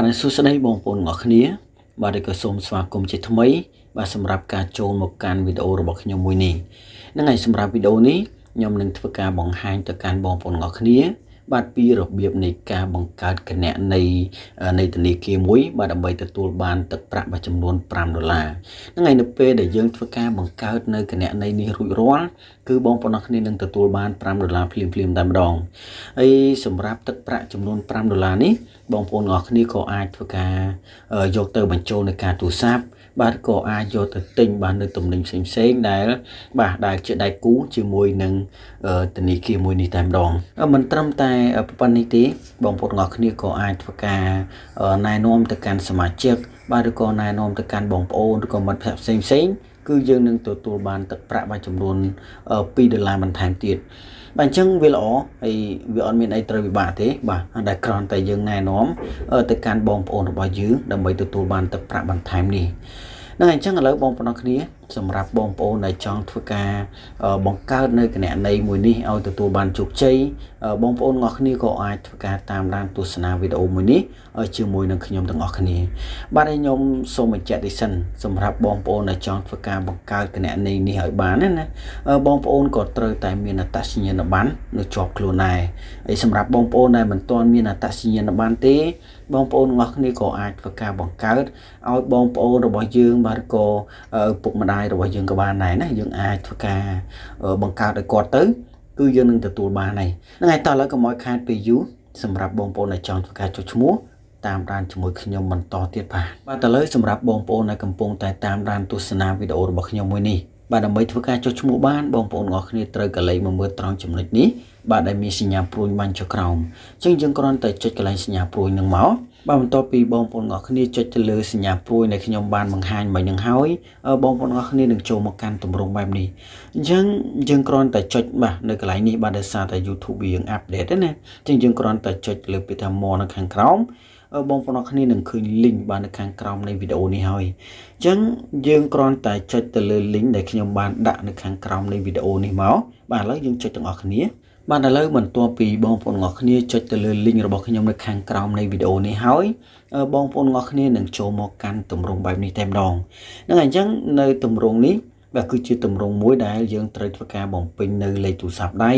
បាទសួស្តីបងប្អូនទាំងអស់គ្នា បាទក៏សូមស្វាគមន៍ជាថ្មីបាទសម្រាប់ការចូលមកកាន់វីដេអូរបស់ខ្ញុំមួយនេះហ្នឹងហើយសម្រាប់វីដេអូនេះខ្ញុំនឹងធ្វើការបង្ហាញទៅកាន់បងប្អូនទាំងអស់គ្នាបាទពីរបៀបនៃការបង្កើតគណនីនៃធនាគារមួយបាទដើម្បីទទួលបានទឹកប្រាក់មួយចំនួន5ដុល្លារហ្នឹងហើយនៅពេលដែលយើងធ្វើការបង្កើតនៅគណនីនេះរួចរាល់គឺបងប្អូនអរគ្នានឹងទទួលបាន5ដុល្លារភ្លាមភ្លាមតែម្ដងហើយសម្រាប់ទឹកប្រាក់ចំនួន5ដុល្លារនេះបងប្អូនអរគ្នាក៏អាចធ្វើការយកទៅ បញ្ចូលនៅការទូរស័ព្ទបាទក៏អាចយកទៅទិញបាននៅទំនិញផ្សេងផ្សេង ដែលបាទដែលជាដៃគូជាមួយនឹងធនាគារមួយនេះតែម្ដង មិនត្រឹមតែប៉ុណ្្នេះទេបងប្អូនទាំងអស់គ្នាក៏អាចធ្វើការណែនាំទៅកាន់សមាជិកបាទឬក៏ណែនាំទៅកាន់បងប្អូនឬក៏មិត្តភ័ក្តិផ្សេងផ្សេងគឺយើងនឹងទទួលបានទឹកប្រាក់មួយចំនួន2ដុល្លារបន្ថែមទៀតបាទអញ្ចឹងវាល្អហើយវាអត់មានអីត្រូវវិបាកទេ បាទតែគ្រាន់តែយើងណែនាំទៅកាន់បងប្អូនរបស់យើងដើម្បីទទួលបានទឹកប្រាក់បន្ថែមនេះនឹងអញ្ចឹងឥឡូវបងប្អូនគ្នាសម្រាប់បងប្អូនដែលចង់ធ្វើការ បង្កើត នៅគណនីមួយនេះឲ្យទទួលបានជោគជ័យបងប្អូនទាំងអស់គ្នាក៏អាចធ្វើការតាមដានទស្សនាវីដេអូមួយនេះជាមួយនឹងខ្ញុំទាំងអស់គ្នាបាទហើយខ្ញុំសូមបញ្ជាក់នេះសិនសម្រាប់បងប្អូនដែលចង់ធ្វើការបង្កើតគណនីនេះឲ្យបានណាបងប្អូនក៏ត្រូវតែមានអត្តសញ្ញាណប័ណ្ណនៅជាប់ខ្លួនដែរហើយសម្រាប់បងប្អូនដែលមិនទាន់មានអត្តសញ្ញាណប័ណ្ណទេបងប្អូនទាំងអស់គ្នាក៏អាចធ្វើការបង្កើតឲ្យបងប្អូនរបស់យើងបាទក៏ឪពុកម្ដាយរបស់យើងក៏បានដែរណាយើងអាចធ្វើការបង្កើតឲ្យគាត់ទៅគឺយើងនឹងទទួលបានហើយហ្នឹងហើយតោះឥឡូវកុំឲ្យខាតពេលយូរសម្រាប់បងប្អូនដែលចង់ធ្វើការចុះឈ្មោះតាមដានជាមួយខ្ញុំបន្តទៀតបាទបាទឥឡូវសម្រាប់បងប្អូនដែលកំពុងតែតាមដានទស្សនាវីដេអូរបស់ខ្ញុំមួយនេះបាទដើម្បីធ្វើការចុះឈ្មោះបានបងប្អូនទាំងអស់គ្នាត្រូវកលេចមកមើលត្រង់ចំណុចនេះបាទដែលមានសញ្ញាព្រួយបាញ់ចុះក្រោមអញ្ចឹងយើងគ្រាន់តែចុចកន្លែងសញ្ញាព្រួយនឹងមកបាទបន្ទាប់ពីបងប្អូនទាំងអស់គ្នាចុចទៅលើសញ្ញាព្រួយដែលខ្ញុំបានបង្ហាញមិញនឹងហើយបងប្អូនទាំងអស់គ្នានឹងចូលមកកាន់ទម្រង់បែបនេះអញ្ចឹងយើងគ្រាន់តែចុចបាទនៅកន្លែងនេះបាទដោយសារតែ YouTube វាយើងអាប់ដេតណាអញ្ចឹងយើងគ្រាន់តែចុចលើពាក្យថា more នៅខាងក្រោមបងប្អូនអរគ្នានឹងឃើញ link បាទនៅខាងក្រោមនៃវីដេអូនេះហើយអញ្ចឹងយើងគ្រាន់តែចុចទៅលើ link ដែលខ្ញុំបានដាក់នៅខាងក្រោមនៃវីដេអូនេះមកបាទឥឡូវយើងចុចទាំងអស់គ្នាបាទឥឡូវបន្ទាប់ពីបងប្អូនទាំងអស់គ្នាចុចទៅលើ link របស់ខ្ញុំនៅខាងក្រោមនៃវីដេអូនេះហើយបងប្អូនទាំងអស់គ្នានឹងចូលមកកាន់ទម្រង់បែបនេះតែម្ដងហ្នឹងហើយអញ្ចឹងនៅទម្រង់នេះបាទគឺជាទម្រង់មួយដែល យើងត្រូវធ្វើការបំពេញនៅលេខទូរស័ព្ទដៃ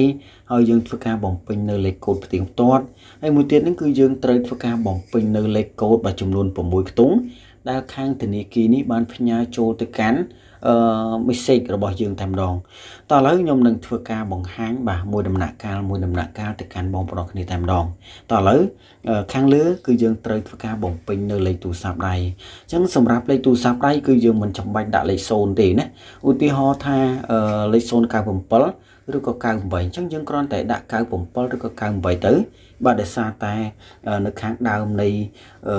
ហើយយើងធ្វើការបំពេញនៅលេខកូដផ្ទៀងផ្ទាត់ហើយមួយទៀតហ្នឹងគឺយើងត្រូវធ្វើការបំពេញនៅលេខកូដបាទចំនួន6ខ្ទង់ដែលខាងធនាគារនេះបានផ្ញើចូលទៅកាន់អឺ message របស់យើងតែម្ដងតោះឥឡូវខ្ញុំនឹងធ្វើការបង្ហាញបាទមួយដំណាក់កាលមួយដំណាក់កាលទៅកាន់បងប្អូនគ្នាតែម្ដងតោះឥឡូវខាងលើ គឺយើងត្រូវធ្វើការបំពេញនៅលេខទូរស័ព្ទដៃអញ្ចឹងសម្រាប់លេខទូរស័ព្ទដៃគឺយើងមិនចាំបាច់ដាក់លេខ0ទេណាឧទាហរណ៍ថាលេខ097ឬក៏98អញ្ចឹងយើងគ្រាន់តែដាក់97ឬក៏98ទៅបាទដោយសារតែនៅខាងដើមនៃ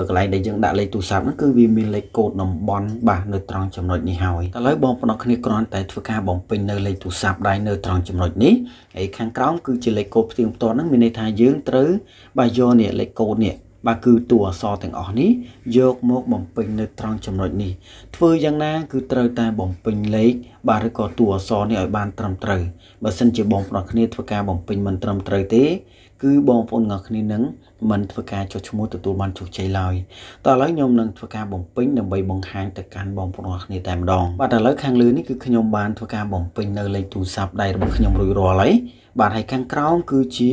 កន្លែងដែលយើងដាក់លេខទូរស័ព្ទហ្នឹងគឺវាមានលេខកូដតំបន់បាទនៅត្រង់ចំណុចនេះហើយឥឡូវបងប្អូនគ្នាគ្រាន់តែធ្វើការបំពេញនៅលេខទូរស័ព្ទដែរនៅត្រង់ចំណុចនេះហើយខាងក្រោមគឺជាលេខកូដផ្ទៀងផ្ទាត់ហ្នឹងមានន័យថាយើងត្រូវបាទយកនេះលេខកូដនេះបាទគឺតួអក្សរទាំងអស់នេះយកមក បំពេញនៅត្រង់ចំណុចនេះធ្វើយ៉ាងណាគឺត្រូវតែបំពេញលេខបាទឬក៏តួអក្សរនេះឲ្យបានត្រឹមត្រូវបើសិនជាបងប្អូនគ្នាធ្វើការបំពេញមិនត្រឹមត្រូវទេគឺបងប្អូនគ្នានឹងមិនធ្វើការចុះឈ្មោះទទួលបានជោគជ័យឡើយតោះឥឡូវខ្ញុំនឹងធ្វើការបំពេញដើម្បីបង្ហាញទៅកាន់បងប្អូនគ្នាតែម្ដងបាទឥឡូវខាងលើនេះគឺខ្ញុំបានធ្វើការបំពេញនៅលេខទូរស័ព្ទដៃរបស់ខ្ញុំរួចរាល់ហើយបាទហើយខាងក្រោមគឺជា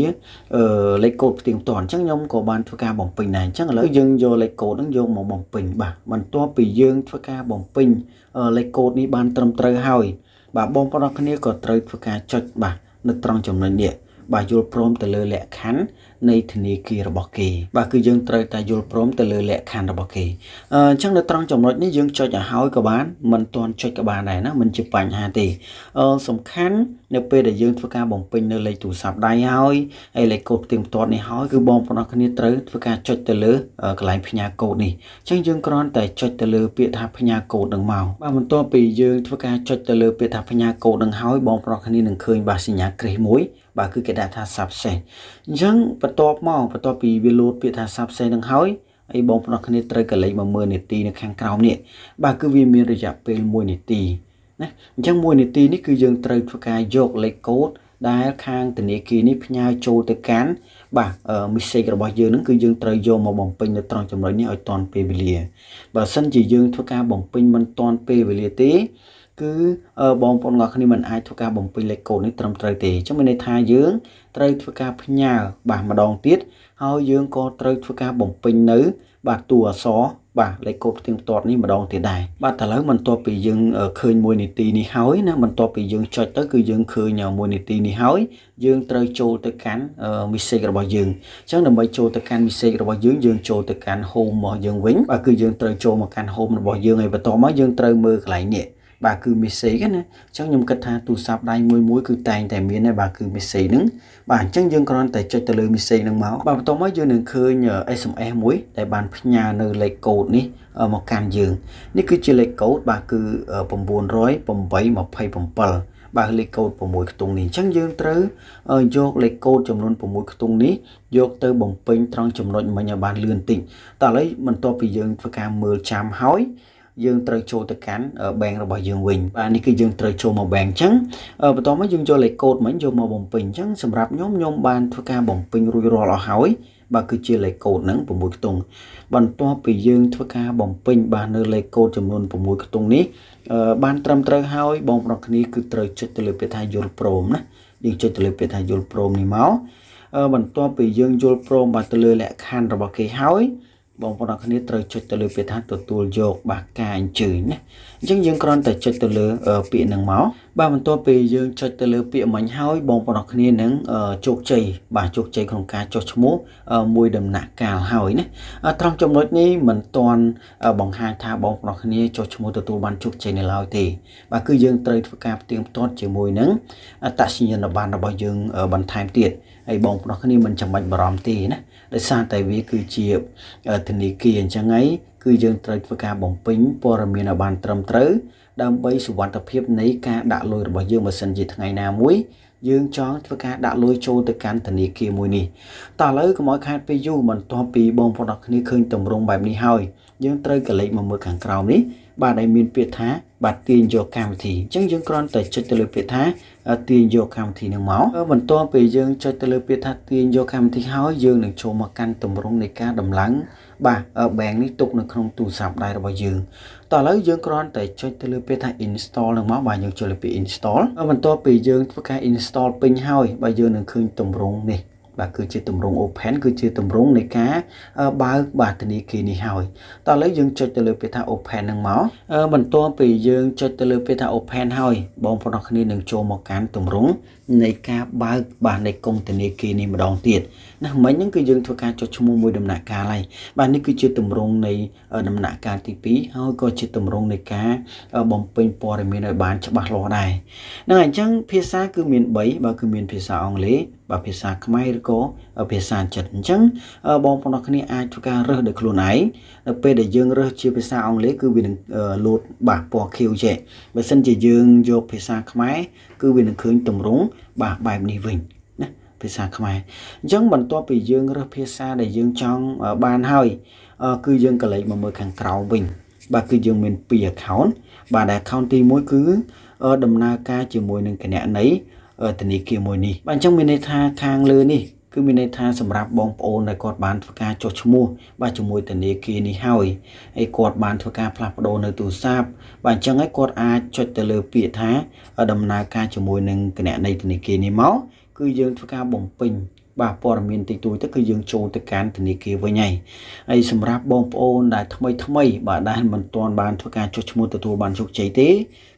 លេខកូដផ្ទៀងផ្ទាត់អញ្ចឹងខ្ញុំក៏បានធ្វើការបំពេញដែរអញ្ចឹងឥឡូវយើងយកលេខកូដហ្នឹងយកមកបំពេញបាទបន្ទាប់ពីយើងធ្វើការបំពេញលេខកូដនេះបានត្រឹមត្រូវហើយបាទបងប្អូនអរគ្នាក៏ត្រូវធ្វើការចុច បាទនៅត្រង់ចំណុចនេះបើយល់ព្រម ទៅលើលក្ខខណ្ឌនៃធនាគាររបស់គេបាទគឺយើងត្រូវតែយល់ព្រមទៅលើលក្ខខណ្ឌរបស់គេអញ្ចឹងនៅត្រង់ចំណុចនេះយើងចុចឲ្យហើយក៏បានមិនទាន់ចុចក៏បានដែរណាមិនជាបញ្ហាទេអសំខាន់នៅ ពេលដែលយើងធ្វើការបំពេញនៅលេខទូរស័ព្ទដៃហើយហើយលេខកូដផ្ទៀងផ្ទាត់នេះហើយគឺបងប្អូនគ្នាត្រូវធ្វើការចុចទៅលើកន្លែងផ្ញើកូដនេះអញ្ចឹងយើងគ្រាន់តែចុចទៅលើពាក្យថាផ្ញើកូដនឹងមកបាទបន្ទាប់ពីយើងធ្វើការចុចទៅលើពាក្យថាផ្ញើកូដនឹងហើយបងប្អូនគ្នានឹងឃើញបាទសញ្ញាក្រេសមួយបាទគឺគេដាក់ថា success អញ្ចឹងបន្ទាប់មកបន្ទាប់ពីវាលោតពាក្យថា success នឹងហើយអីបងប្អូនគ្នាត្រូវកលេចមកមើលនាទីនៅខាងក្រោមនេះបាទគឺវាមានរយៈពេល1នាទីណាអញ្ចឹង1នាទីនេះគឺយើងត្រូវធ្វើការយកលេខកូដដែល ខាងធនាគារនេះផ្ញើចូលទៅកាន់ បាទ mistake របស់យើងនឹងគឺយើងត្រូវយកមកបំពេញនៅត្រង់ចំណុចនេះឲ្យតាន់ពេលវេលាបើមិនជាយើង ធ្វើការបំពេញមិនតាន់ពេលវេលាទេគឺបងប្អូនរបស់គ្នាមិនអាចធ្វើការបំពេញលេខកូដនេះត្រឹមត្រូវទេអញ្ចឹងមានន័យថាយើង ត្រូវធ្វើការផ្ញើបាទម្ដងទៀតហើយយើងក៏ត្រូវធ្វើការបំពេញនៅ បាទតួអក្សរបាទលេខកូដផ្ទៀងផ្ទាត់នេះម្ដងទៀតដែរបាទឥឡូវបន្ទាប់ពីយើងឃើញមួយនាទីនេះហើយណាបន្ទាប់ពីយើងចុចទៅគឺយើងឃើញមួយនាទីនេះហើយយើងត្រូវចូលទៅកាន់ message របស់យើងអញ្ចឹងដើម្បីចូលទៅកាន់ message របស់យើងយើងចូលទៅកាន់ home របស់យើងវិញបាទគឺយើងត្រូវចូលមកកាន់ home របស់យើងហើយបន្តមកយើងត្រូវមើលកន្លែងនេះបាទគឺ message ណាអញ្ចឹងខ្ញុំគិតថាទូរស័ព្ទដៃមួយមួយ គឺតែងតែមានដែរបាទគឺ message ហ្នឹងបាទអញ្ចឹងយើងគ្រាន់តែចុចទៅលើ message ហ្នឹងមកបាទបន្ទាប់មកយើងនឹងឃើញ SMS មួយ ដែលបានផ្ញើនៅលេខកូដនេះមកកាន់យើង នេះគឺជាលេខកូដបាទគឺ90827បាទលេខកូដ6ខ្ទង់នេះអញ្ចឹងយើងត្រូវយកលេខកូដចំនួន6ខ្ទង់នេះយក ទៅបំពេញត្រង់ចំណុចមិញឲ្យបានលឿនតិចតោះឥឡូវបន្ទាប់ពីយើងធ្វើការមើលចាំហើយយើងត្រូវចូលទៅកាន់ bank របស់យើងវិញបាទនេះគឺយើងត្រូវចូលមក bank អញ្ចឹងបន្ទាប់មកយើងចូលលេខកូដមិញយកមកបំពេញអញ្ចឹងសម្រាប់ខ្ញុំខ្ញុំបានធ្វើការបំពេញរួចរាល់អស់ហើយបាទគឺជាលេខកូដហ្នឹង6ខ្ទង់បន្ទាប់ពីយើងធ្វើការបំពេញបាទនៅលេខកូដចំនួន6ខ្ទង់នេះបានត្រឹមត្រូវហើយបងប្រុសគ្នាគឺត្រូវចុចទៅលើពាក្យថាយល់ព្រមណាយើងចុចទៅលើពាក្យថាយល់ព្រមនេះមកបន្ទាប់ពីយើងយល់ព្រមបាទទៅលើលក្ខខណ្ឌរបស់គេហើយបងប្អូនអរគ្នាត្រូវចុចទៅលើពាក្យថាទទួលយកបាទការអញ្ជើញណាអញ្ចឹងយើងគ្រាន់តែចុចទៅលើពាក្យហ្នឹងមកបាទបន្ទាប់ពីយើងចុចទៅលើពាក្យមិញហើយបងប្អូនអរគ្នានឹងជោគជ័យបាទជោគជ័យក្នុងការចុះឈ្មោះមួយដំណាក់កាលហើយណាត្រង់ចំណុចនេះមិនទាន់បង្ហាញថា បងប្អូនអរគ្នាចុះឈ្មោះទទួលបានជោគជ័យនៅឡើយទេបាទគឺយើងត្រូវធ្វើការផ្ទៀងផ្ទាត់ជាមួយនឹងអត្តសញ្ញាណប័ណ្ណរបស់យើងបន្ថែមទៀតហើយបងប្អូនអរគ្នាមិនចាំបាច់បារម្ភទេណាដោយសារតែវាគឺជាធនាគារអញ្ចឹងហើយគឺយើងត្រូវធ្វើការបំពេញព័ត៌មានឲ្យបាន ត្រឹមត្រូវដើម្បីសុវត្ថិភាពនៃការដាក់លុយរបស់យើងបើសិនជាថ្ងៃណាមួយយើងចង់ធ្វើការដាក់លុយចូលទៅកាន់ធនាគារមួយនេះតោះឥឡូវកុំឲ្យខាតពេលយូរបន្ទាប់ពីបងប្អូនអរគ្នាឃើញតម្រងបែបនេះហើយយើងត្រូវកលេចមកមើលខាងក្រោមនេះបាទហើយមានពាក្យថាបាទទាញយកកម្មវិធីអញ្ចឹងយើងគ្រាន់តែចុចទៅលើពាក្យថាទាញយកកម្មវិធីនឹងមកបន្ទាប់ពេលយើងចុចទៅលើពាក្យថាទាញយកកម្មវិធីហើយយើងនឹងចូលមកកាន់តម្រងនៃការដំឡើងបាទ bank នេះទុកនៅក្នុងទូរស័ព្ទដៃរបស់យើងតោះឥឡូវយើងគ្រាន់តែចុចទៅលើពាក្យថា install នឹងមកបាទយើងចុចលើពាក្យ install បន្ទាប់ពេលយើងធ្វើការ install ពេញហើយបាទយើងនឹងឃើញតម្រងនេះបាទគឺជាទម្រង់ open គឺជាទម្រង់នៃការបើកបាទធនាគារនេះហើយតោះឥឡូវយើងចុចទៅលើពាក្យថា open នឹងមកបន្ទាប់ពីយើងចុចទៅលើពាក្យថា open ហើយបងប្អូនគ្នានឹងចូលមកកាន់ទម្រង់នៃការបើកបាទនៃកុងធនាគារនេះម្ដងទៀតណាមិញហ្នឹងគឺយើងធ្វើការចុះឈ្មោះមួយដំណាក់កាលហើយបាទនេះគឺជាទម្រង់នៃដំណាក់កាលទី2ហើយក៏ជាទម្រង់នៃការបំពេញព័ត៌មានឲ្យបានច្បាស់លាស់ដែរហ្នឹងអញ្ចឹងភាសាគឺមាន3បាទគឺមានភាសាអង់គ្លេសបាទភាសាខ្មែរឬក៏ភាសាចិនអញ្ចឹងបងប្អូនអរគ្នាអាចធ្វើការរើសដោយខ្លួនឯងនៅពេលដែលយើងរើសជាភាសាអង់គ្លេសគឺវានឹងលូតបាទពណ៌ខៀវចេះបើសិនជាយើងយកភាសាខ្មែរគឺវានឹងឃើញទម្រង់បាទបែបនេះវិញភាសាខ្មែរអញ្ចឹងបន្ទាប់ពីយើងរើសភាសាដែលយើងចង់បានហើយគឺយើងក៏លេចមកមើលខាងក្រោមវិញ បាទគឺយើងមាន2 account បាទ account ទី1គឺដំណើរការជាមួយនឹងគណនីធនាគារមួយនេះបាទអញ្ចឹងមានន័យថាខាងលើនេះគឺមានន័យថាសម្រាប់បងប្អូនដែលគាត់បានធ្វើការចុះឈ្មោះបាទជាមួយធនាគារនេះហើយហើយគាត់បានធ្វើការផ្លាស់ប្ដូរនៅទូរស័ព្ទបាទអញ្ចឹងហើយគាត់អាចចុចទៅលើ ពាក្យថា ដំណើរការជាមួយនឹងគណនីធនាគារនេះមកគឺយើងធ្វើការបំពេញបាទព័ត៌មានតិចតួចទៅគឺយើងចូលទៅកាន់ធនាគារវិញហើយហើយសម្រាប់បងប្អូនដែលថ្មីថ្មី បាទដែលមិនទាន់បានធ្វើការចុះឈ្មោះទទួលបានជោគជ័យទេ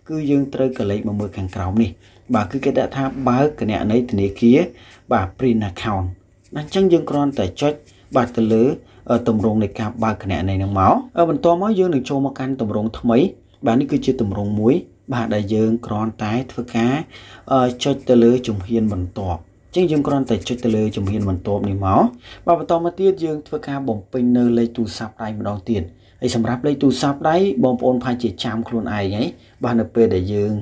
គឺយើងត្រូវកលេចមកមើលខាងក្រោមនេះ បាទគឺគេដាក់ថាបើកគណនីធនាគារបាទ print account អញ្ចឹងយើងគ្រាន់តែចុចបាទទៅលើទម្រង់នៃការបើកគណនីនឹងមកបន្ទាប់មកយើងនឹងចូលមកកាន់ទម្រង់ថ្មី បាទនេះគឺជាទម្រង់មួយបាទដែលយើងគ្រាន់តែធ្វើការចុចទៅលើជំហានបន្ទាប់ចឹងយើងគ្រាន់តែចុចទៅលើជំហានបន្ទាប់នេះមកបាទបន្តមកទៀតយើងធ្វើការបំពេញនៅលេខទូរស័ព្ទដៃម្ដងទៀតហើយសម្រាប់លេខទូរស័ព្ទដៃបងប្អូនផាជាចាំខ្លួនឯងហើយបាទនៅពេលដែលយើង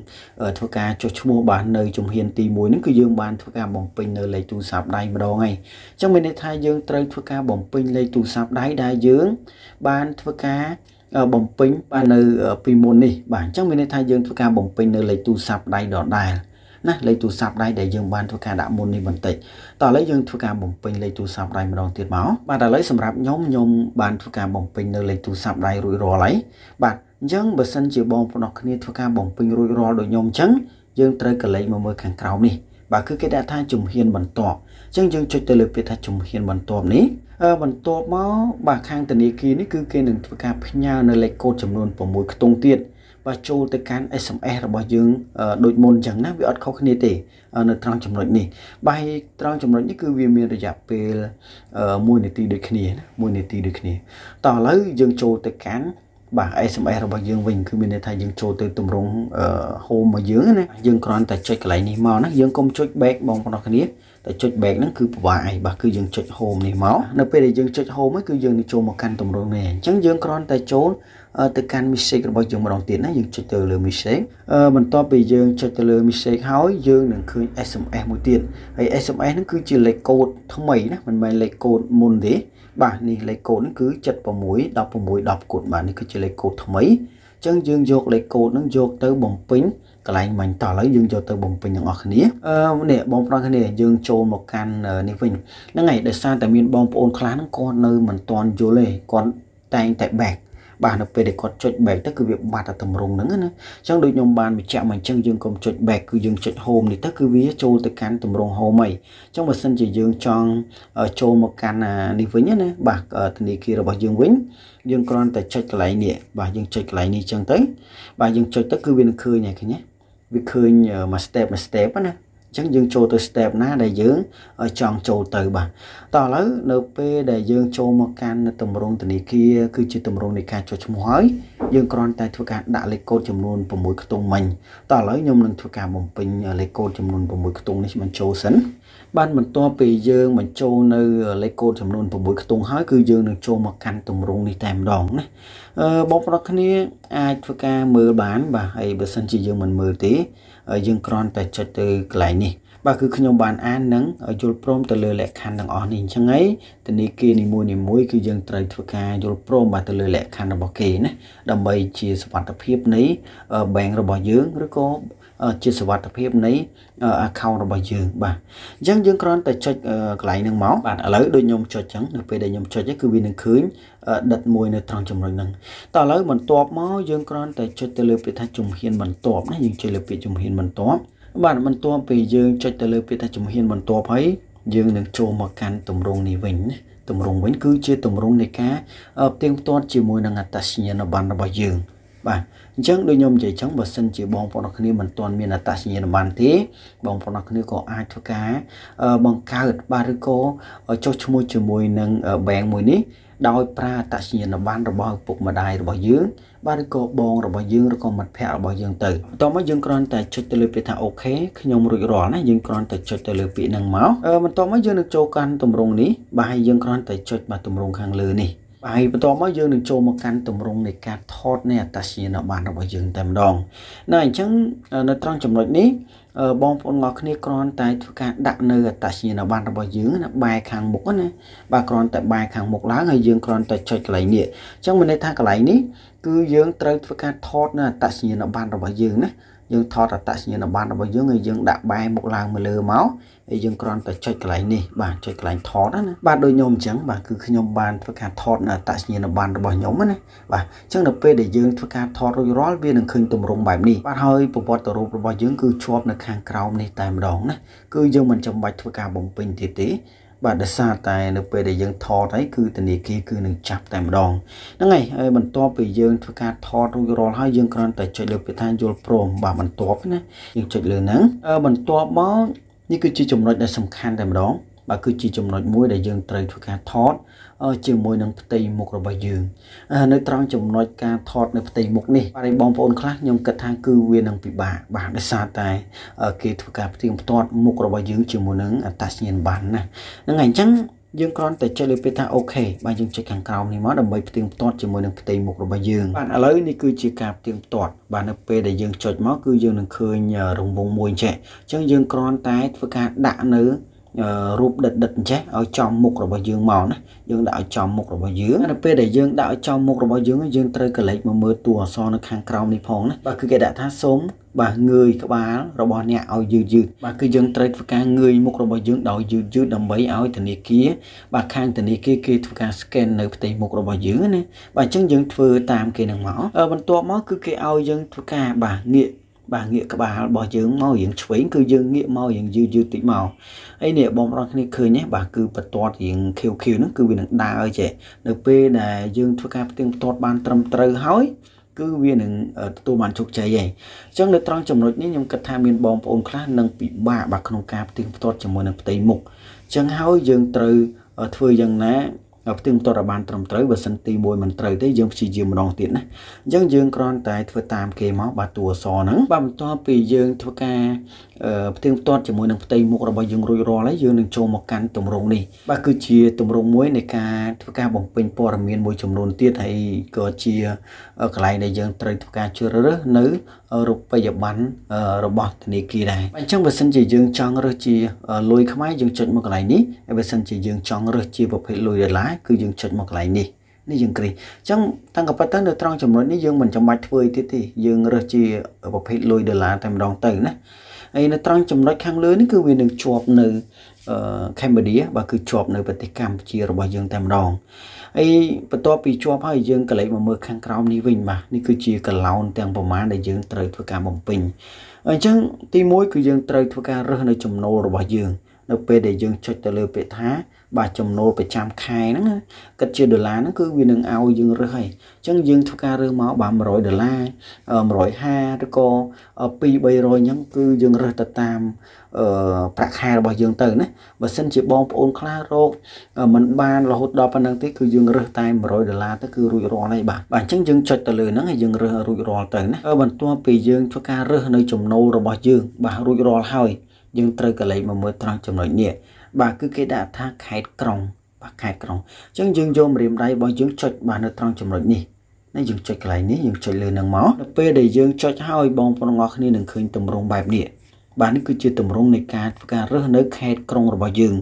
ធ្វើការចុះឈ្មោះបាទនៅជំហានទី1ហ្នឹងគឺយើង បានធ្វើការបំពេញនៅលេខទូរស័ព្ទដៃម្ដងហើយអញ្ចឹងមានន័យថាយើងត្រូវធ្វើការបំពេញលេខទូរស័ព្ទដៃដែលយើងបានធ្វើការបំពេញបាទនៅពីមុននេះបាទអញ្ចឹងមានន័យថាយើងធ្វើការបំពេញនៅលេខទូរស័ព្ទដៃដដែលណាលេខទូរស័ព្ទដៃដែលយើងបានធ្វើការដាក់មុននេះបន្តិចតោះឥឡូវយើងធ្វើការបំពេញលេខទូរស័ព្ទដៃម្ដងទៀតមកបាទឥឡូវសម្រាប់ខ្ញុំខ្ញុំបានធ្វើការបំពេញនៅលេខទូរស័ព្ទដៃរួចរាល់ហើយបាទអញ្ចឹងបើសិនជាបងប្អូនអរគ្នាធ្វើការបំពេញរួចរាល់ដោយខ្ញុំអញ្ចឹងយើងត្រូវកលេចមកមើលខាងក្រោមនេះបាទគឺគេដាក់ថាជំហានបន្ទាប់អញ្ចឹងយើងចុចទៅលើពាក្យថាជំហានបន្ទាប់នេះបន្ទាប់មកបាទខាងធនាគារនេះគឺគេនឹងធ្វើការផ្ញើនៅលេខកូដចំនួន6ខ្ទង់ទៀតបាទចូលទៅកាន់ SMS របស់យើងដូចមុនអញ្ចឹងណាវាអត់ខុសគ្នាទេនៅត្រង់ចំណុចនេះបាទត្រង់ចំណុចនេះគឺវាមានរយៈពេល1នាទីដូចគ្នាណា1នាទីដូចគ្នាតោះឥឡូវយើងចូលទៅកាន់បាទ SMS របស់យើងវិញគឺមានន័យថាយើងចូលទៅទម្រង់ home របស់យើងណាយើងគ្រាន់តែចុចកន្លែងនេះមកណាយើងកុំចុច back បងប្អូនគ្នាតែចុច back ហ្នឹងគឺពិបាកអីបាទគឺយើងចុច home នេះមកនៅពេលដែលយើងចុច home ហ្នឹងគឺយើងនឹងចូលមកកាន់ទម្រង់នេះអញ្ចឹងយើងគ្រាន់តែចូលទៅកាន់ mistake របស់យើងម្ដងទៀតណាយើងចុចទៅលើ mistake បន្ទាប់ពីយើងចុចទៅលើ mistake ហើយយើងនឹងឃើញ SMS មួយទៀតហើយ SMS ហ្នឹងគឺជាលេខកូដថ្មីណាមិនមែនលេខកូដមុនទេបាទនេះលេខកូដហ្នឹងគឺ76 16 10កូដបាទនេះគឺជាលេខកូដថ្មីអញ្ចឹងយើងយកលេខកូដហ្នឹងយក ទៅបំពេញកន្លែងបាញ់តឥឡូវយើងចូលទៅបំពេញទាំងអស់គ្នាអឺនេះបងប្អូនគ្នាយើងចូលមកកាន់នេះវិញហ្នឹងហើយដោយសារតែមានបងប្អូនខ្លះហ្នឹងគាត់នៅមិនទាន់យល់ទេគាត់តែងតែ back បាទនៅពេលដែលគាត់ចុច back ទៅគឺវាបាត់តែតម្រងហ្នឹងណាអញ្ចឹងដូចខ្ញុំបានបញ្ជាក់មកអញ្ចឹងយើងកុំចុច back គឺយើងចុច home នេះទៅគឺវាចូលទៅកាន់តម្រង home ហីអញ្ចឹងបើសិនជាយើងចង់ចូលមកកាន់នេះវិញណាបាទធនាគាររបស់យើងវិញយើងគ្រាន់តែចុចកន្លែងនេះបាទយើងចុចកន្លែងនេះអញ្ចឹងទៅបាទយើងចុចទៅគឺវានឹងឃើញហើយឃើញណាវាឃើញមួយ step មួយ step ណាអញ្ចឹងយើងចូលទៅ step ណាដែលយើងចង់ចូលទៅបាទតោះឥឡូវនៅពេលដែលយើងចូលមកកាន់នៅតម្រងធនាគារគឺជាតម្រងនៃការចុះឈ្មោះហើយយើងគ្រាន់តែធ្វើការដាក់លេខកូដចំនួន6ខ្ទង់មិញតោះឥឡូវខ្ញុំនឹងធ្វើការបំពេញលេខកូដចំនួន6ខ្ទង់នេះមិនចូលសិនបានបន្ទាប់ពីយើងបញ្ចូលនៅលេខកូដចំនួន6ខ្ទង់ហើយគឺយើងនឹងចូលមកកាន់ទម្រង់នេះតែម្ដងណាអឺបងប្អូនគ្នាអាចធ្វើការមើលបាន បាទហើយបើសិនជាយើងមិនមើលទេយើងគ្រាន់តែចុចទៅកន្លែងនេះ បាទគឺខ្ញុំបានអាននឹងយល់ព្រមទៅលើលក្ខខណ្ឌទាំងអស់នេះអញ្ចឹងហើយធនាគារនីមួយនីមួយគឺយើងត្រូវធ្វើការយល់ព្រមបាទទៅលើលក្ខខណ្ឌរបស់គេណាដើម្បីជាសុវត្ថិភាពនៃ bank របស់យើងឬក៏ជាសវត្ថភាពនៃ account របស់យើងបាទអញ្ចឹងយើងគ្រាន់តែចុចកន្លែងហ្នឹងមកបាទឥឡូវដូចខ្ញុំចុចអញ្ចឹងនៅពេលដែលខ្ញុំចុចគឺវានឹងឃើញដិតមួយនៅត្រង់ចំណុចហ្នឹងតោះឥឡូវបន្ទាប់មកយើងគ្រាន់តែចុចទៅលើពាក្យថាជំហានបន្ទាប់ណាយើងចុចលើពាក្យជំហានបន្ទាប់បាទបន្ទាប់ពីយើងចុចទៅលើពាក្យថាជំហានបន្ទាប់ហើយយើងនឹងចូលមកកាន់ទម្រង់នេះវិញណាទម្រង់វិញគឺជាទម្រង់នៃការផ្ទៀងផ្ទាត់ជាមួយនឹងអត្តសញ្ញាណប័ណ្ណរបស់យើងបាទអញ្ចឹងដូចខ្ញុំនិយាយចឹងបើសិនជាបងប្អូនអរគ្នាមិនទាន់មានអត្តសញ្ញាណប័ណ្ណទេបងប្អូនអរគ្នាក៏អាចធ្វើការបង្កើតបាទឬក៏ចុះឈ្មោះជាមួយនឹងបែងមួយនេះដោយប្រើអត្តសញ្ញាណប័ណ្ណរបស់ឪពុកម្ដាយរបស់យើងបាទឬក៏បងរបស់យើងឬក៏មិត្តភ័ក្តិរបស់យើងទៅបន្ទាប់មកយើងគ្រាន់តែចុចទៅលើពាក្យថាអូខេខ្ញុំរួចរាល់ណាយើងគ្រាន់តែចុចទៅលើពាក្យហ្នឹងមកបន្ទាប់មកយើងនឹងចូលកាន់ទម្រង់នេះបាទហើយយើងគ្រាន់តែចុចមកទម្រង់ខាងលើនេះហើយបន្តមកយើងនឹងចូលមកកាន់ទម្រង់នៃការថតនៃអត្តសញ្ញាណប័ណ្ណរបស់យើងតែម្ដងណាអញ្ចឹងនៅត្រង់ចំណុចនេះបងប្អូនទាំងអស់គ្នាគ្រាន់តែធ្វើការដាក់នៅអត្តសញ្ញាណប័ណ្ណរបស់យើងណាបែរខាងមុខណាបាទគ្រាន់តែបែរខាងមុខឡើងហើយយើងគ្រាន់តែចុចកន្លែងនេះអញ្ចឹងមានន័យថាកន្លែងនេះគឺយើងត្រូវធ្វើការថតនៅអត្តសញ្ញាណប័ណ្ណរបស់យើងណាយើងថតអត្តសញ្ញាណប័ណ្ណរបស់យើងហើយយើងដាក់បែរមុខឡើងមកលើមកហើយយើងគ្រាន់តែចុចកន្លែងនេះបាទចុចកន្លែងថតណាបាទដូចខ្ញុំអញ្ចឹងបាទគឺខ្ញុំបានធ្វើការថតនៅអត្តសញ្ញាណប័ណ្ណរបស់ខ្ញុំណាបាទអញ្ចឹងនៅពេលដែលយើងធ្វើការថតរួចរាល់វានឹងឃើញទម្រង់បែបនេះបាទហើយប្រវត្តិរូបរបស់យើងគឺជាប់នៅខាងក្រោមនេះតែម្ដងណាគឺយើងមិនចាំបាច់ធ្វើការបំពេញទៀតទេបាទដោយសារតែនៅពេលដែលយើងថតហើយគឺធនាគារគឺនឹងចាប់តែម្ដងហ្នឹងហើយហើយបន្ទាប់ពីយើងធ្វើការថតរួចរាល់ហើយយើងគ្រាន់តែចុចលើពាក្យថាយល់ព្រម បាទបន្ទាប់ណាយើងចុចលើហ្នឹងបន្ទាប់មកនេះគឺជាចំណុចដែលសំខាន់តែម្ដងបាទគឺជាចំណុចមួយដែលយើងត្រូវធ្វើការថតជាមួយនឹងផ្ទៃមុខរបស់យើងនៅត្រង់ចំណុចការថតនៅផ្ទៃមុខនេះបាទបងប្អូនខ្លះខ្ញុំគិតថាគឺវានឹងពិបាកបាទដោយសារតែគេធ្វើការផ្ទៀងផ្ទាត់មុខរបស់យើងជាមួយនឹងអត្តសញ្ញាណប័ណ្ណណាហ្នឹងហើយអញ្ចឹងយើងគ្រាន់តែចុចលើពាក្យថាអូខេបាទយើងចុចខាងក្រោមនេះមកដើម្បីផ្ទៀងផ្ទាត់ជាមួយនឹងផ្ទៃមុខរបស់យើងបាទឥឡូវនេះគឺជាការផ្ទៀងផ្ទាត់បាទនៅពេលដែលយើងចុចមកគឺយើងនឹងឃើញរង្វង់មួយចេះអញ្ចឹងយើងគ្រាន់តែ ធ្វើការដាក់នៅរូបដិតដិតអញ្ចេះឲ្យចំមុខរបស់យើងមកណាយើងដាក់ឲ្យចំមុខរបស់យើងនៅពេលដែលយើងដាក់ឲ្យចំមុខរបស់យើងយើងត្រូវកលេចមកមើលតួអក្សរនៅខាងក្រោមនេះផងណាបាទគឺគេដាក់ថាសូមបាទងើយក្បាលរបស់អ្នកឲ្យយឺតយឺតបាទគឺយើងត្រូវធ្វើការងើយមុខរបស់យើងដោយយឺតយឺតដើម្បីឲ្យធនាគារបាទខាងធនាគារគេធ្វើការ scan នៅផ្ទៃមុខរបស់យើងណាបាទអញ្ចឹងយើងធ្វើតាមគេនឹងមកបន្ទាប់មកគឺគេឲ្យយើងធ្វើការបាទងាកបាទងាកក្បាលរបស់យើងមករៀងឆ្វេងគឺយើងងាកមករៀងយឺយឺតិចមកហើយនេះបងប្អូនគ្នាឃើញទេបាទគឺបន្ទាត់រៀងខៀវខៀវហ្នឹងគឺវានឹងដើរចេះនៅពេលដែលយើងធ្វើការផ្ទៀងផ្ទាត់បានត្រឹមត្រូវហើយគឺវានឹងទទួលបានជោគជ័យហើយអញ្ចឹងនៅត្រង់ចំណុចនេះខ្ញុំគិតថាមានបងប្អូនខ្លះនឹងពិបាកបាទក្នុងការផ្ទៀងផ្ទាត់ជាមួយនឹងផ្ទៃមុខអញ្ចឹងហើយយើងត្រូវធ្វើយ៉ាងណាផ្ទឹមទាត់ឲ្យបានត្រឹមត្រូវបើសិនទី1មិនត្រូវទេយើងព្យាយាមម្ដងទៀតណាអញ្ចឹងយើងគ្រាន់តែធ្វើតាមគេមកបាទតួអសហ្នឹងបាទបន្ទាប់ពីយើងធ្វើការផ្ទឹមទាត់ជាមួយនឹងផ្ទៃមុខរបស់យើងរួចរាល់ហើយយើងនឹងចូលមកកាន់ទម្រង់នេះបាទគឺជាទម្រង់មួយនៃការធ្វើការបំពេញព័ត៌មានមួយចំនួនទៀតហើយក៏ជាកន្លែងដែលយើងត្រូវធ្វើការជ្រើសរើសនៅរូបិយប័ណ្ណរបស់ធនាគារដែរអញ្ចឹងបើសិនជាយើងចង់រើសជាលុយខ្មែរយើងចុចមកកន្លែងនេះហើយបើសិនជាយើងចង់រើសជាប្រភេទលុយដុល្លារគឺយើងចុចមកកន្លែងនេះនេះយើងគ្រីអញ្ចឹងតាំងក៏ប៉ុន្តែនៅត្រង់ចំណុចនេះយើងមិនចាំបាច់ធ្វើអីទៀតទេយើងរើសជាប្រភេទលុយដុល្លារតែម្ដងទៅណាហើយនៅត្រង់ចំណុចខាងលើនេះគឺវានឹងជាប់នៅកម្ពុជាបាទគឺជាប់នៅប្រទេសកម្ពុជារបស់យើងតែម្ដងហើយបន្ទាប់ពីជាប់ហើយយើងក៏លេចមកមើលខាងក្រោមនេះវិញបាទនេះគឺជាកឡោនទាំងប្រមាណដែលយើងត្រូវធ្វើការបំពេញអញ្ចឹងទី1គឺយើងត្រូវធ្វើការរើសនៅចំណូលរបស់យើងនៅពេលដែលយើងចុចទៅលើពាក្យថាបាទចំណូលប្រចាំខែហ្នឹងគិតជាដុល្លារហ្នឹងគឺវានឹងឲ្យយើងរើសហើយអញ្ចឹងយើងធ្វើការរើសមកបាទ100ដុល្លារ150ឬក៏2 300អញ្ចឹងគឺយើងរើសទៅតាមប្រាក់ខែរបស់យើងទៅណាបើសិនជាបងប្អូនខ្លះរកមិនបានរហូតដល់ប៉ុណ្្នឹងទេគឺយើងរើសតែ100ដុល្លារទៅគឺរួចរាល់ហើយបាទបាទអញ្ចឹងយើងចុចទៅលើហ្នឹងហើយយើងរើសរួចរាល់ទៅណាបន្ទាប់ពីយើងធ្វើការរើសនៅចំណូលរបស់យើងបាទរួចរាល់ហើយយើងត្រូវកលេចមកមើលត្រង់ចំណុចនេះបាទគឺគេដាក់ថាខេត្តក្រុង បាទខេត្តក្រុងអញ្ចឹងយើងយកម្រាមដៃរបស់យើងចុចបាទនៅត្រង់ចំណុចនេះណាយើងចុចកន្លែងនេះយើងចុចលើនឹងមកដល់ពេលដែលយើងចុចហើយបងប្អូនទាំងអស់គ្នានឹងឃើញទម្រង់បែបនេះបាទនេះគឺជាទម្រង់នៃការធ្វើការរើសនៅ ខេត្តក្រុងរបស់យើង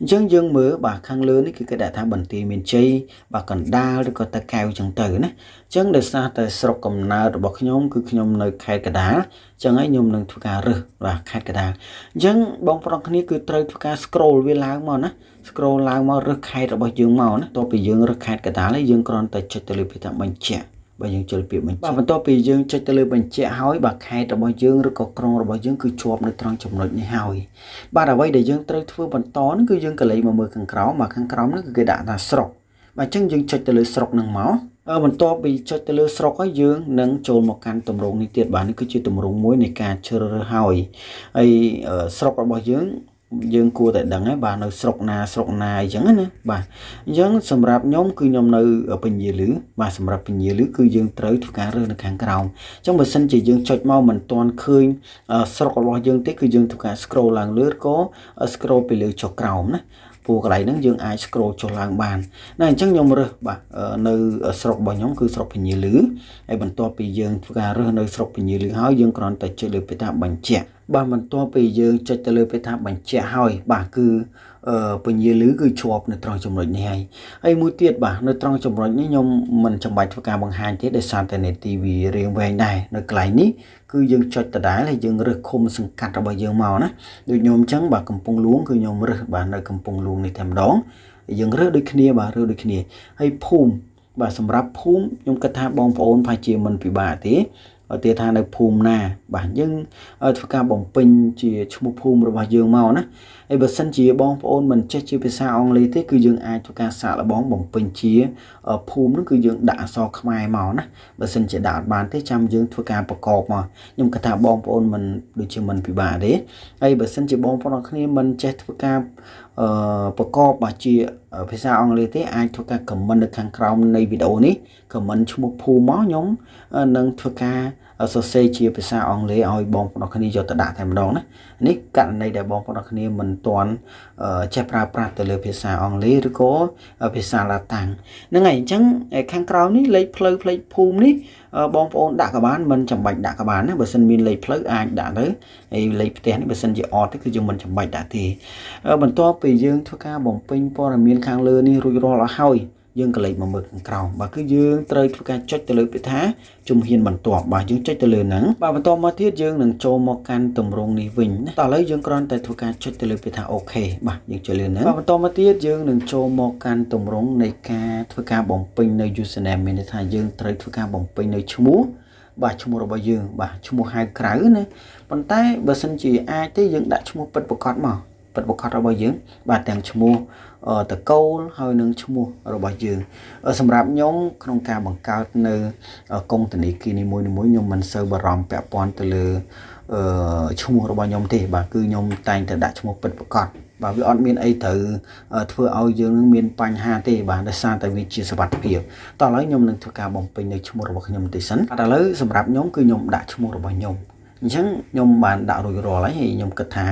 អញ្ចឹងយើងមើលបាទខាងលើនេះគឺគេដាក់ថាបន្ទាយមានជ័យបាទកណ្ដាលឬក៏តាកែវអញ្ចឹងទៅណាអញ្ចឹងដោយសារតែស្រុកកំណើតរបស់ខ្ញុំ គឺខ្ញុំនៅខេត្តកណ្ដាលអញ្ចឹងហើយខ្ញុំនឹងធ្វើការរើសបាទខេត្តកណ្ដាលអញ្ចឹងបងប្រុសគ្នាគឺត្រូវធ្វើការ scroll វាឡើងមកណា scroll ឡើងមករើសខេត្តរបស់យើងមកណាតោះពីយើងរើសខេត្តកណ្ដាលហើយយើងគ្រាន់តែចុចទៅលើពីថាបញ្ជាក់បើយើងចុចពាក្យបញ្ជាក់បាទបន្ទាប់ពីយើងចុចទៅលើបញ្ជាក់ហើយបាទខេត្តរបស់យើងឬក៏ក្រុងរបស់យើងគឺជាប់នៅត្រង់ចំណុចនេះហើយបាទអ្វីដែលយើងត្រូវធ្វើបន្តនឹងគឺយើងកលេចមកមើលខាងក្រោមមកខាងក្រោមនឹងគឺគេដាក់ថាស្រុកបាទអញ្ចឹងយើងចុចទៅលើស្រុកនឹងមកបន្ទាប់ពីចុចទៅលើស្រុកហើយយើងនឹងចូលមកកាន់តម្រងនេះទៀតបាទនេះគឺជាតម្រងមួយនៃការជ្រើសរើសហើយហើយស្រុករបស់យើងយើងគួរតែដឹងហ្នឹងបាទនៅស្រុកណាស្រុកណាអញ្ចឹងណាបាទអញ្ចឹងសម្រាប់ខ្ញុំគឺខ្ញុំនៅពញាលឺបាទសម្រាប់ពញាលឺគឺយើងត្រូវធ្វើការរើសនៅខាងក្រោមអញ្ចឹងបើសិនជាយើងចុចមកមិនទាន់ឃើញស្រុករបស់យើងទេគឺយើងធ្វើការ scroll ឡើងលើក៏ scroll ពីលើចុះក្រោមណាពូកន្លែងហ្នឹងយើងអាច scroll ចុះឡើងបានណាអញ្ចឹងខ្ញុំរើសបាទនៅស្រុករបស់ខ្ញុំគឺស្រុកពញាលឺហើយបន្ទាប់ពីយើងធ្វើការរើសនៅស្រុកពញាលឺហើយយើងគ្រាន់តែចុចលើបេតាបញ្ជាក់បាទបន្ទាប់ពីយើងចុចទៅលើពេលថាបញ្ជាក់ហើយបាទគឺពញាលឺគឺជាប់នៅត្រង់ចំណុចនេះហើយហើយមួយទៀតបាទនៅត្រង់ចំណុចនេះខ្ញុំមិនចាំបាច់ធ្វើការបង្ហាញទេដោយសារតែនេតិវារៀងវែងដែរនៅកន្លែងនេះគឺយើងចុចដដែលហើយយើងរើសឃុំសង្កាត់របស់យើងមកណាដូចខ្ញុំអញ្ចឹងបាទកំពង់លួងគឺខ្ញុំរើសបាទនៅកំពង់លួងនេះតែម្ដងយើងរើសដូចគ្នាបាទរើសដូចគ្នាហើយភូមិបាទសម្រាប់ភូមិខ្ញុំគិតថាបងប្អូនប្រហែលជាមិនពិបាកទេទាថានៅភូមិណា បាទយើងធ្វើការបំពេញជាឈ្មោះភូមិរបស់យើងមកណាហើយបើសិនជាបងប្អូនមិនចេះជាភាសាអង់គ្លេសទេគឺយើងអាចធ្វើការសាកល្បងបំពេញជាភូមិនោះគឺយើងដាក់អក្សរខ្មែរមកណាបើសិនជាដាក់អត់បានទេចាំយើងធ្វើការប្រកបមកខ្ញុំគិតថាបងប្អូនមិនដូចជាមិនពិបាកទេហើយបើសិនជាបងប្អូនអរគ្នាមិនចេះធ្វើការប្រកបបើជាភាសាអង់គ្លេសទេអាចធ្វើការ comment នៅខាងក្រោមនៃវីដេអូនេះ comment ឈ្មោះភូមិមកខ្ញុំនឹងធ្វើការសរសេរជាភាសាអង់គ្លេសឲ្យបងប្អូនគ្នាយកទៅដាក់តែម្ដងណានេះករណីដែលបងប្អូនគ្នាមិនទាន់ចេះប្រើប្រាស់ទៅលើភាសាអង់គ្លេសឬក៏ភាសាឡាតាំងហ្នឹងហើយអញ្ចឹងខាងក្រោមនេះលេខផ្លូវផ្លេខភូមិនេះ បងប្អូនដាក់ក៏បានមិនចាំបាច់ដាក់ក៏បានណាបើសិនមានលេខផ្លូវអាចដាក់ទៅហើយលេខផ្ទះនេះបើសិនជាអត់ទេគឺយើងមិនចាំបាច់ដាក់ទេបន្ទាប់ពីយើង ធ្វើការបំពេញព័ត៌មានខាងលើនេះរួចរាល់ឲ្យហើយយើងក៏លេចមកមើលខាងក្រោមបាទគឺយើងត្រូវធ្វើការចុចទៅលើពាក្យថាជំហានបន្ទាប់បាទយើងចុចទៅលើហ្នឹងបាទបន្ទាប់មកទៀតយើងនឹងចូលមកកាន់ទម្រង់នេះវិញណាតោះឥឡូវយើងគ្រាន់តែធ្វើការចុចទៅលើពាក្យថាអូខេបាទយើងចុចលើហ្នឹងបាទបន្ទាប់មកទៀតយើងនឹងចូលមកកាន់ទម្រង់នៃការធ្វើការបំពេញនៅ username មានន័យថាយើងត្រូវធ្វើការបំពេញនៅឈ្មោះ បាទឈ្មោះរបស់យើង បាទឈ្មោះហៅក្រៅណាប៉ុន្តែបើសិនជាអាចទេយើងដាក់ឈ្មោះពិតប្រកបមកពិតប្រកបរបស់យើង បាទទាំងឈ្មោះតកូលហើយនឹងឈ្មោះរបស់យើងសម្រាប់ខ្ញុំក្នុងការ បង្កើតនៅកុងធនី គីនីមួយៗខ្ញុំមិនសូវបារម្ភពាក់ព័ន្ធទៅលើអឺឈ្មោះរបស់ខ្ញុំទេ បាទគឺខ្ញុំ តែងតែដាក់ឈ្មោះពិតប្រាកដបាទវាអត់មានអីត្រូវធ្វើឲ្យយើងមានបញ្ហាទេបាទដោយសារតែវាជាសវត្ថភាពតោះឥឡូវខ្ញុំនឹងធ្វើការបំពេញនៅឈ្មោះរបស់ខ្ញុំបន្តិចសិនឥឡូវសម្រាប់ខ្ញុំគឺខ្ញុំដាក់ឈ្មោះរបស់ខ្ញុំអញ្ចឹងខ្ញុំបានដាក់រួចរាល់ហើយហើយខ្ញុំគិតថា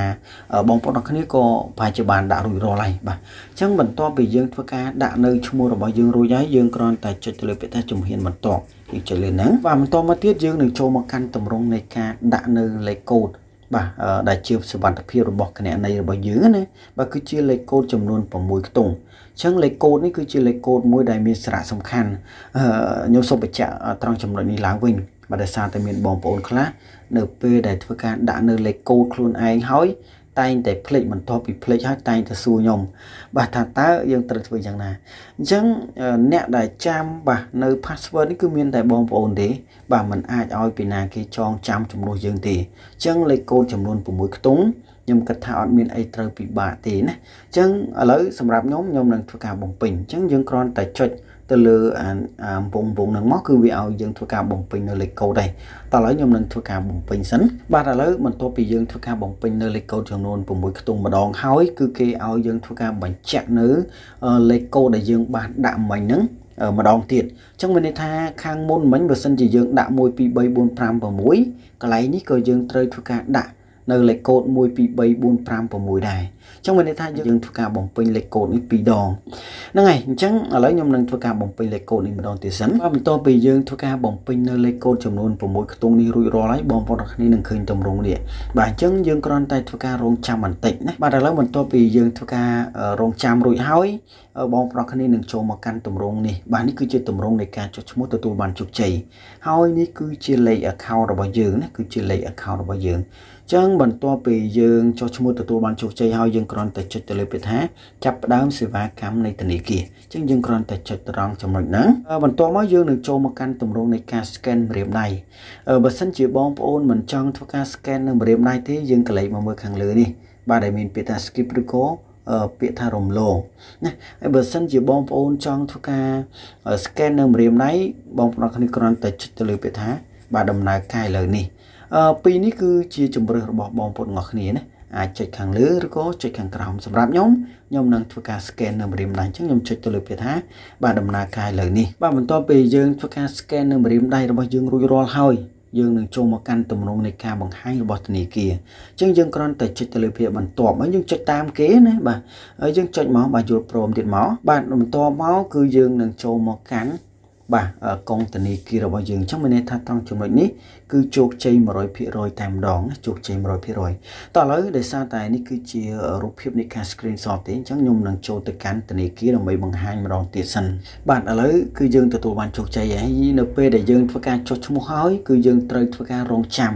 បងប្អូនទាំងគ្នាក៏ប្រហែលជាបានដាក់រួចរាល់ហើយបាទអញ្ចឹងបន្ទាប់ពីយើងធ្វើការដាក់នៅឈ្មោះរបស់យើងរួចហើយយើងគ្រាន់តែចុចទៅលើពាក្យថាជំហានបន្ទាប់យើងចុចលើហ្នឹងបាទបន្តមកទៀតយើងនឹងចូលមកកាន់តម្រងនៃការដាក់នៅលេខកូដបាទដែលជាសវត្ថភាពរបស់គណនីរបស់យើងណាបាទគឺជាលេខកូដចំនួន6ខ្ទង់អញ្ចឹងលេខកូដនេះគឺជាលេខកូដមួយដែលមានសារៈសំខាន់ខ្ញុំសូមបញ្ជាក់ត្រង់ចំណុចនេះឡើងវិញបាទដោយសារតែមានបងប្អូនខ្លះនៅពេលដែលធ្វើការដាក់នៅលេខកូដខ្លួនឯងហើយ តែងតែផ្លេចបន្ទាប់ពីផ្លេចហើយតែងតែសួរខ្ញុំបាទថាតើយើងត្រូវធ្វើយ៉ាងណាអញ្ចឹងអ្នកដែលចាំបាទនៅ password នេះគឺមានតែបងប្អូនទេបាទมันអាចឲ្យពីណាគេចងចាំចំនួនយើងទេអញ្ចឹងលេខកូដចំនួន6ខ្ទង់ខ្ញុំគិតថាអត់មានអីត្រូវពិបាកទេណាអញ្ចឹងឥឡូវសម្រាប់ខ្ញុំខ្ញុំនឹងធ្វើការបំពេញអញ្ចឹងយើងគ្រាន់តែចុចទៅលើអាវងវងនឹងមកគឺវាឲ្យយើងធ្វើការបំពេញនៅលេខកូដដែរតោះឥឡូវខ្ញុំនឹងធ្វើការបំពេញសិនបាទឥឡូវបន្ទាប់ពីយើងធ្វើការបំពេញនៅលេខកូដចំនួន6ខ្ទង់ម្ដងហើយគឺគេឲ្យយើងធ្វើការបញ្ជាក់នៅលេខកូដដែលយើងបានដាក់មិញហ្នឹងម្ដងទៀតអញ្ចឹងមានន័យថាខាងមុនមិញបើសិនជាយើងដាក់1 2 3 4 5 6កន្លែងនេះក៏យើងត្រូវធ្វើការដាក់នៅលេខកូដ1 2 3 4 5 6ដែរអញ្ចឹងមានន័យថាយើងធ្វើការបំពេញលេខកូដនេះ2ដងហ្នឹងហើយអញ្ចឹងឥឡូវខ្ញុំនឹងធ្វើការបំពេញលេខកូដនេះម្ដងទៀតសិនបាទបន្ទាប់ពីយើងធ្វើការបំពេញនៅលេខកូដចំនួន6ខ្ទង់នេះរួចរាល់ហើយបងប្អូនទាំងគ្នានឹងឃើញតម្រងនេះបាទអញ្ចឹងយើងគ្រាន់តែធ្វើការរងចាំបន្តិចណាបាទឥឡូវបន្ទាប់ពីយើងធ្វើការរងចាំរួចហើយបងប្រុសគ្នានឹងចូលមកកាន់តម្រងនេះបាទនេះគឺជាតម្រងនៃការចុះឈ្មោះទទួលបានជោគជ័យហើយនេះគឺជាលេខ account របស់យើងណាគឺជាលេខ account របស់យើងអញ្ចឹងបន្ទាប់ពីយើងចុះឈ្មោះទទួលបានជោគជ័យហើយយើងគ្រាន់តែចុចទៅលើពាក្យថាចាប់ផ្ដើមសេវាកម្មនៃធនាគារអញ្ចឹងយើងគ្រាន់តែចុចត្រង់ចំណុចហ្នឹងបន្ទាប់មកយើងនឹងចូលមកកាន់ទម្រង់នៃការ scan ម្រាមដៃបើសិនជាបងប្អូនមិនចង់ធ្វើការ scan នៅម្រាមដៃទេយើងក៏លេចមកមើលខាងលើនេះបាទដែលមានពាក្យថា skip ឬក៏ពាក្យថារំលងណាហើយបើសិនជាបងប្អូនចង់ធ្វើការ scan នៅម្រាមដៃបងប្អូនគ្នាគ្រាន់តែចុចទៅលើពាក្យថាបាទដំណើរការឥឡូវនេះអឺពីរនេះគឺជាជំរើសរបស់បងប្អូនទាំងអស់គ្នាណាអាចចុចខាងលើឬក៏ចុចខាងក្រោមសម្រាប់ខ្ញុំខ្ញុំនឹងធ្វើការ scan នៅម្រាមដៃអញ្ចឹងខ្ញុំចុចទៅលើពាក្យថាបាទដំណើរការលើនេះបាទបន្ទាប់ពីយើងធ្វើការ scan នៅម្រាមដៃរបស់យើងរួចរាល់ហើយយើងនឹងចូលមកកាន់ទម្រង់នៃការបង្ហាញរបស់ធនាគារអញ្ចឹងយើងគ្រាន់តែចុចទៅលើភាគបន្ទាប់ហើយយើងចុចតាមគេណាបាទហើយយើងចុចមកបាទយល់ព្រមទៀតមកបាទបន្ទាប់មកគឺយើងនឹងចូលមកកាន់បាទកងធនីគាររបស់យើងចឹងមានន័យថាត្រង់ចំណុចនេះគឺជោគជ័យ100%តែម្ដងណាជោគជ័យ100%តោះឥឡូវដោយសារតែនេះគឺជារូបភាពនៃការ screen shot ទេអញ្ចឹងខ្ញុំនឹងចូលទៅកាន់ធនីគារដើម្បីបង្ហាញម្ដងទៀតសិន បាទឥឡូវគឺយើងទទួលបានជោគជ័យហើយនៅពេលដែលយើងធ្វើការចុះឈ្មោះហើយគឺយើងត្រូវធ្វើការរងចាំ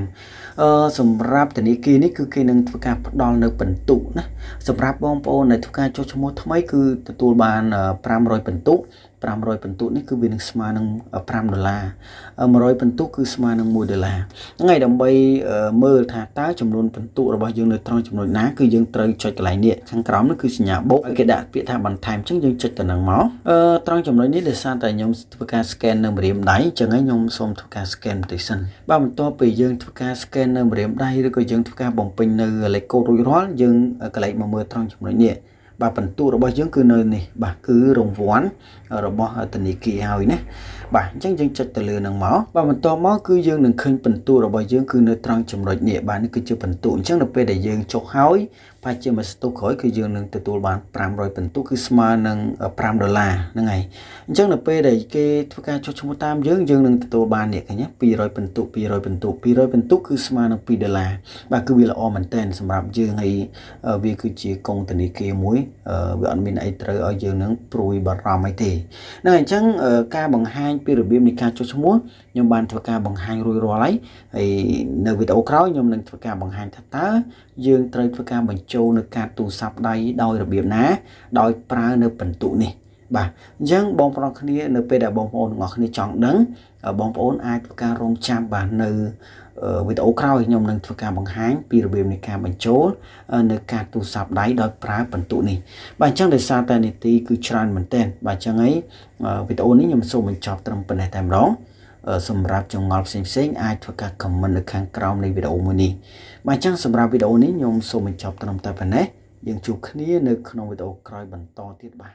អឺសម្រាប់ធនីគារនេះគឺគេនឹងធ្វើការផ្ដល់នៅពិន្ទុណាសម្រាប់បងប្អូនដែលធ្វើការចុះឈ្មោះថ្មីគឺទទួលបាន500ពិន្ទុ500ពិន្ទុនេះគឺវានឹងស្មើនឹង5ដុល្លារ100ពិន្ទុគឺស្មើនឹង1ដុល្លារថ្ងៃដើម្បីមើលថាតើចំនួនពិន្ទុរបស់យើងនៅត្រង់ចំនួនណាគឺយើងត្រូវចុចកន្លែងនេះខាងក្រោមនោះគឺសញ្ញាបូកគេដាក់ពាក្យថាបន្ថែមអញ្ចឹងយើងចុចទៅនឹងមកត្រង់ចំណុចនេះដោយសារតែខ្ញុំធ្វើការ scan នៅម្រាមដៃអញ្ចឹងហើយខ្ញុំសូមធ្វើការ scan បន្តិចសិនបាទបន្ទាប់ពីយើងធ្វើការ scan នៅម្រាមដៃឬក៏យើងធ្វើការបំពេញនៅលេខកូដរួចរាល់យើងកន្លែងមកមើលត្រង់ចំណុចនេះបាទពិន្ទុរបស់យើងគឺនៅនេះបាទគឺរង្វាន់របស់ធនាគារហើយណាបាទអញ្ចឹងយើងចុចទៅលើនឹងមកបាទបន្តមកគឺយើងនឹងឃើញពិន្ទុរបស់យើងគឺនៅត្រង់ចំណុចនេះបាទនេះគឺជាពិន្ទុអញ្ចឹងនៅពេលដែលយើងចុចហើយបើជាមួយស្ទុះក្រោយគឺយើងនឹងទទួលបាន500ពិន្ទុគឺស្មើនឹង5ដុល្លារហ្នឹងហើយអញ្ចឹងនៅពេលដែលគេធ្វើការចុះឈ្មោះតាមយើងយើងនឹងទទួលបាននេះឃើញ200ពិន្ទុ200ពិន្ទុ200ពិន្ទុគឺស្មើនឹង2ដុល្លារបាទគឺវាល្អមែនតើសម្រាប់យើងហើយវាគឺជាកងធនាគារមួយវាអត់មានអីត្រូវឲ្យយើងនឹងព្រួយបារម្ភអីទេហ្នឹងហើយអញ្ចឹងការបង្ហាញពីរបៀបនៃការចុះឈ្មោះខ្ញុំបានធ្វើការបង្ហាញរួចរាល់ហើយហើយនៅវីដេអូក្រោយខ្ញុំនឹងធ្វើការបង្ហាញថាតើយើងត្រូវធ្វើការបញ្ចូលនៅកាតទូរស័ព្ទដៃដោយរបៀបណា ដោយប្រើនៅពិន្ទុនេះ បាទអញ្ចឹងបងប្អូនគ្នានៅពេលដែលបងប្អូនទាំងអស់គ្នាចង់ដឹងបងប្អូន អាចធ្វើការរងចាំបាទនៅវីដេអូក្រោយខ្ញុំនឹងធ្វើការបង្ហាញពីរបៀបនៃការបញ្ចូល នៅការទូរស័ព្ទដៃដោយប្រើពិន្ទុនេះ បាទអញ្ចឹងដោយសារតែនីតិគឺច្រើនមែនទែនបាទអញ្ចឹងហើយវីដេអូនេះខ្ញុំសូមបញ្ចប់ត្រឹមប៉ុណ្ណេះតែម្ដងសម្រាប់ចងល់ផ្សេងៗអាចធ្វើការ comment នៅខាងក្រោមនៃវីដេអូមួយនេះបាទអញ្ចឹងសម្រាប់វីដេអូនេះខ្ញុំសូមបញ្ចប់ត្រឹមតែប៉ុណ្ណេះយើងជួបគ្នានៅក្នុងវីដេអូក្រោយបន្តទៀតបាទ